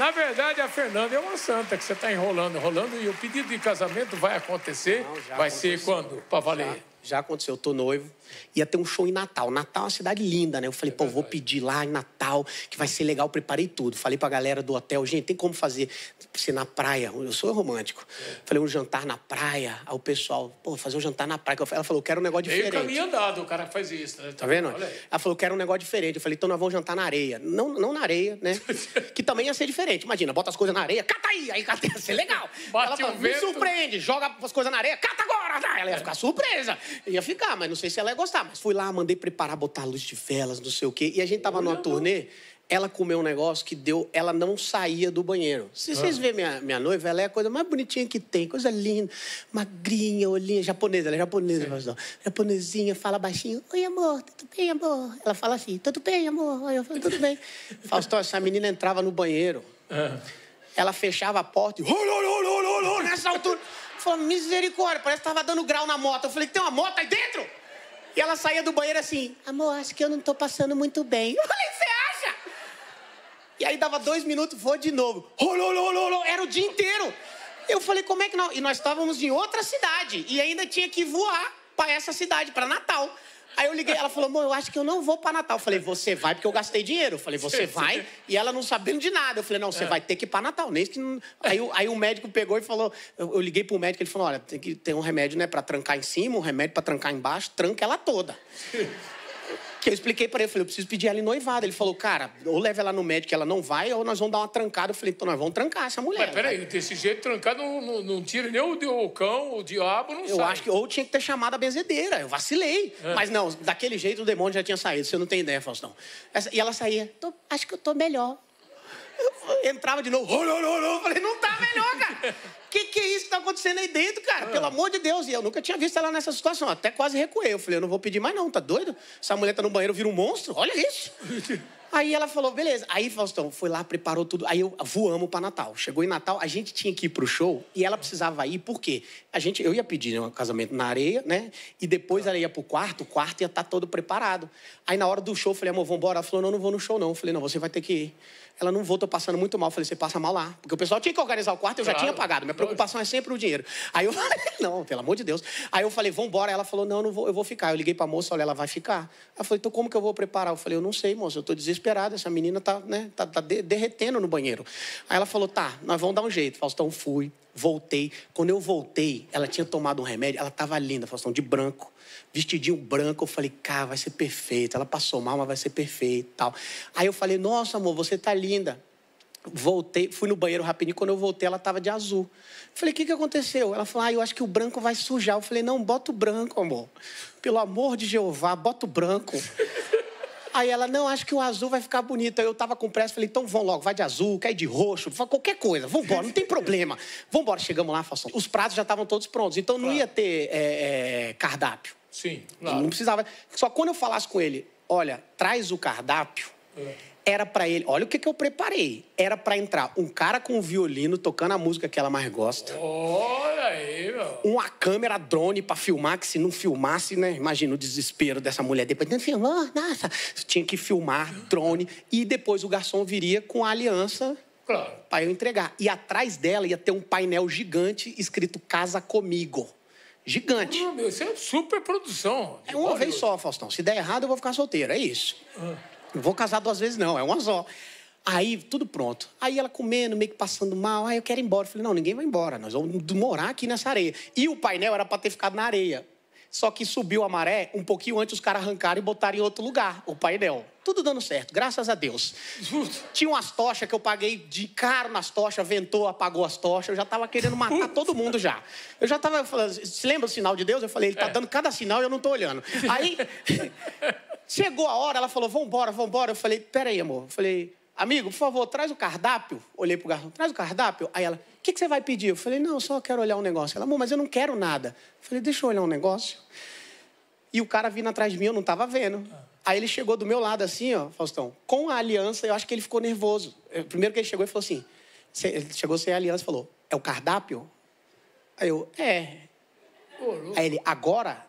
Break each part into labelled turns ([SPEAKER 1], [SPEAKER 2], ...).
[SPEAKER 1] Na verdade, a Fernanda é uma santa que você está enrolando, enrolando, e o pedido de casamento vai acontecer. Não, vai aconteceu. ser quando? Para valer. Já já aconteceu, eu tô noivo. Ia ter um show em Natal. Natal é uma cidade linda, né? Eu falei, é pô, vou pedir lá em Natal, que vai ser legal, preparei tudo. Falei pra galera do hotel, gente, tem como fazer? Ser na praia, eu sou romântico. É. Falei, um jantar na praia. Aí o pessoal, pô, fazer um jantar na praia. Ela falou, eu quero um negócio diferente. Meio caminho andado, o cara que faz isso, né? Tá vendo? Ela falou, eu quero um negócio diferente. Eu falei, então nós vamos jantar na areia. Não, não na areia, né? que também ia ser diferente. Imagina, bota as coisas na areia, cata aí, aí cata, ia ser legal. Bate ela falou, me vento. surpreende, joga as coisas na areia, cata agora! Ela ia ficar surpresa. Ia ficar, mas não sei se ela ia gostar. Mas fui lá, mandei preparar, botar luz de velas, não sei o quê. E a gente tava numa turnê, ela comeu um negócio que deu. Ela não saía do banheiro. Se vocês ah. verem minha, minha noiva, ela é a coisa mais bonitinha que tem, coisa linda, magrinha, olhinha, japonesa, ela é japonesa, mas não. Japonesinha, fala baixinho: Oi, amor, tudo bem, amor? Ela fala assim: Tudo bem, amor? Oi, eu falo: Tudo bem. Faustão, essa menina entrava no banheiro, ah. ela fechava a porta e. Nessa altura falou, misericórdia, parece que tava dando grau na moto. Eu falei, tem uma moto aí dentro? E ela saía do banheiro assim, amor, acho que eu não tô passando muito bem. Eu falei, você acha? E aí dava dois minutos, vou de novo. Rolou, rolou, rolou, era o dia inteiro. Eu falei, como é que não? E nós estávamos em outra cidade e ainda tinha que voar para essa cidade, para Natal. Aí eu liguei, ela falou, amor, eu acho que eu não vou para Natal. Eu falei, você vai porque eu gastei dinheiro. Eu falei, você vai? E ela não sabendo de nada. Eu falei, não, você é. vai ter que ir para Natal. Nem que não... aí, aí o médico pegou e falou, eu, eu liguei pro médico, ele falou, olha, tem que ter um remédio, né, para trancar em cima, um remédio para trancar embaixo, tranca ela toda. Que eu expliquei para ele, eu falei, eu preciso pedir ela em noivada. Ele falou, cara, ou leva ela no médico, ela não vai, ou nós vamos dar uma trancada. Eu falei, então nós vamos trancar essa mulher. Mas peraí, desse jeito trancar não, não, não, tira nem o, o cão, o diabo, não eu sai. Eu acho que ou tinha que ter chamado a benzedeira, eu vacilei. É. Mas não, daquele jeito o demônio já tinha saído, você não tem ideia, Faustão. Essa, e ela saía, acho que eu tô melhor. Entrava de novo. Olô, olô, olô. Falei, não tá melhor, cara. Que que é isso que tá acontecendo aí dentro, cara? Pelo ah. amor de Deus. E eu nunca tinha visto ela nessa situação. Até quase recuei. Eu falei, eu não vou pedir mais não, tá doido? Essa mulher tá no banheiro, vira um monstro. Olha isso. Aí ela falou, beleza. Aí Faustão foi lá, preparou tudo. Aí eu voamos para Natal. Chegou em Natal, a gente tinha que ir pro show e ela precisava ir, por quê? A gente, eu ia pedir né, um casamento na areia, né? E depois ela ia pro quarto, o quarto ia estar tá todo preparado. Aí na hora do show, eu falei, amor, vamos embora? Ela falou, não, não vou no show não. Eu falei, não, você vai ter que ir. Ela, não vou, tô passando muito mal. Eu falei, você passa mal lá. Porque o pessoal tinha que organizar o quarto, eu já claro. tinha pagado. Minha preocupação é sempre o dinheiro. Aí eu falei, não, pelo amor de Deus. Aí eu falei, vamos embora. Ela falou, não, não vou, eu vou ficar. Eu liguei para a moça, olha, ela vai ficar. Ela falou, então como que eu vou preparar? Eu falei, eu não sei, moça, eu estou desesperada. Essa menina tá, né, tá, tá de derretendo no banheiro. Aí ela falou, tá, nós vamos dar um jeito. Faustão, fui, voltei. Quando eu voltei, ela tinha tomado um remédio, ela estava linda, Faustão, de branco vestidinho branco. Eu falei, cara, vai ser perfeito. Ela passou mal, mas vai ser perfeito tal. Aí eu falei, nossa, amor, você tá linda voltei, fui no banheiro rapidinho, quando eu voltei ela estava de azul. Falei, o que, que aconteceu? Ela falou, ah, eu acho que o branco vai sujar. Eu falei, não, bota o branco, amor. Pelo amor de Jeová, bota o branco. Aí ela, não, acho que o azul vai ficar bonito. eu tava com pressa, falei, então vão logo, vai de azul, ir de roxo, qualquer coisa, vambora, não tem problema. Vambora, chegamos lá, Os pratos já estavam todos prontos, então não claro. ia ter é, é, cardápio. Sim, claro. Não precisava. Só quando eu falasse com ele, olha, traz o cardápio, é. Era para ele. Olha o que, que eu preparei. Era para entrar um cara com um violino tocando a música que ela mais gosta. Olha aí, meu. Uma câmera drone para filmar, que se não filmasse, né? Imagina o desespero dessa mulher. Depois, não filmou, nossa. Tinha que filmar drone. E depois o garçom viria com a aliança Claro. Para eu entregar. E atrás dela ia ter um painel gigante escrito Casa Comigo. Gigante. meu, isso é super produção. É uma vez só, Faustão. Se der errado, eu vou ficar solteiro. É isso. Ah. Não vou casar duas vezes, não, é uma só. Aí, tudo pronto. Aí ela comendo, meio que passando mal. aí eu quero ir embora. Eu falei, não, ninguém vai embora. Nós vamos morar aqui nessa areia. E o painel era para ter ficado na areia. Só que subiu a maré um pouquinho antes os caras arrancaram e botaram em outro lugar o painel. Tudo dando certo, graças a Deus. Tinha umas tochas que eu paguei de caro nas tochas, ventou, apagou as tochas. Eu já tava querendo matar todo mundo já. Eu já tava falando, se lembra o sinal de Deus? Eu falei, ele tá é. dando cada sinal e eu não tô olhando. Aí Chegou a hora, ela falou, vambora, vambora. Eu falei, peraí, amor. Eu falei, amigo, por favor, traz o cardápio. Olhei pro garçom, traz o cardápio. Aí ela, o que, que, você vai pedir? Eu falei, não, só quero olhar um negócio. Ela, amor, mas eu não quero nada. Eu falei, deixa eu olhar um negócio. E o cara vindo atrás de mim, eu não tava vendo. Aí ele chegou do meu lado assim, ó, Faustão, com a aliança, eu acho que ele ficou nervoso. Primeiro que ele chegou e falou assim, ele chegou sem a aliança e falou, é o cardápio? Aí eu, é. Aí ele, agora?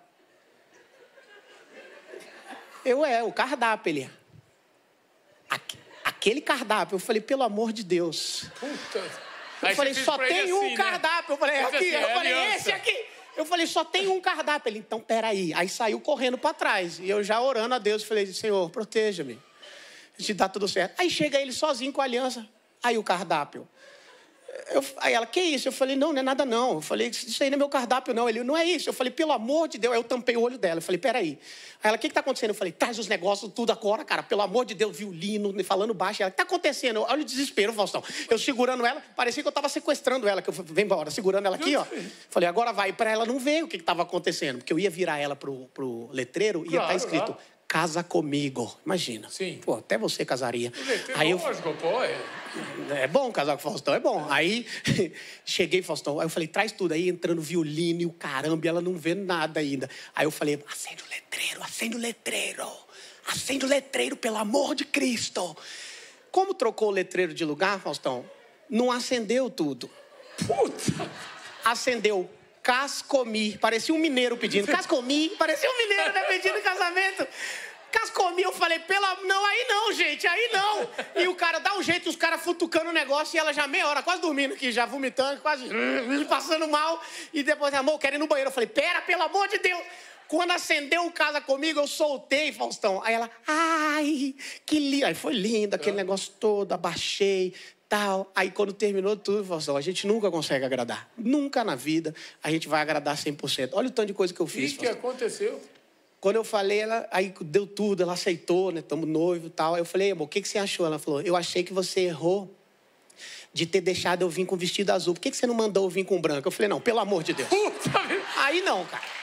[SPEAKER 1] Eu é, o cardápio ele. É. Aquele cardápio, eu falei, pelo amor de Deus. Puta. Eu Aí falei, só tem um assim, né? cardápio. Né? Eu falei, aqui. Assim, eu é falei, aliança. esse aqui. Eu falei, só tem um cardápio. Ele, então, peraí. Aí saiu correndo para trás. E eu já orando a Deus, falei, Senhor, proteja-me. Te dá tudo certo. Aí chega ele sozinho com a aliança. Aí o cardápio. Eu, aí ela, que isso? Eu falei, não, não é nada não. Eu falei, isso aí não é meu cardápio não. Ele, não é isso. Eu falei, pelo amor de Deus. Aí eu tampei o olho dela. Eu falei, peraí. Aí ela, o que que tá acontecendo? Eu falei, traz os negócios tudo agora, cara. Pelo amor de Deus, violino, falando baixo. Ela, o que tá acontecendo? Olha o desespero, Faustão. Eu segurando ela, parecia que eu tava sequestrando ela. Que eu vem embora, segurando ela aqui, ó. Falei, agora vai. para ela não ver o que que tava acontecendo. Porque eu ia virar ela pro, pro letreiro e tá claro, ia estar escrito... Claro. Casa comigo. Imagina. Sim. Pô, até você casaria. Aí eu... Lógico, pô. É. É bom casar com o Faustão, é bom. Aí cheguei, Faustão. Aí eu falei, traz tudo. Aí entrando violino e o caramba, e ela não vê nada ainda. Aí eu falei, acende o letreiro, acende o letreiro. Acende o letreiro, pelo amor de Cristo. Como trocou o letreiro de lugar, Faustão? Não acendeu tudo. Puta! Acendeu cascomi. Parecia um mineiro pedindo cascomi. Parecia um mineiro, né? Pedindo casamento. Cascominha, eu falei, pela. Não, aí não, gente, aí não. E o cara dá um jeito, os caras futucando o negócio e ela já meia hora, quase dormindo aqui, já vomitando, quase passando mal. E depois, amor, quero ir no banheiro. Eu falei, pera, pelo amor de Deus. Quando acendeu o casa comigo, eu soltei, Faustão. Aí ela, ai, que lindo. Aí foi lindo, aquele negócio todo, abaixei, tal. Aí quando terminou tudo, Faustão, a gente nunca consegue agradar. Nunca na vida a gente vai agradar 100%. Olha o tanto de coisa que eu fiz. o que aconteceu? Quando eu falei, ela aí deu tudo, ela aceitou, né? Estamos noivo e tal. Aí eu falei, amor, o que, que você achou? Ela falou, eu achei que você errou de ter deixado eu vir com vestido azul. Por que, que você não mandou eu vir com branco? Eu falei, não, pelo amor de Deus. aí não, cara.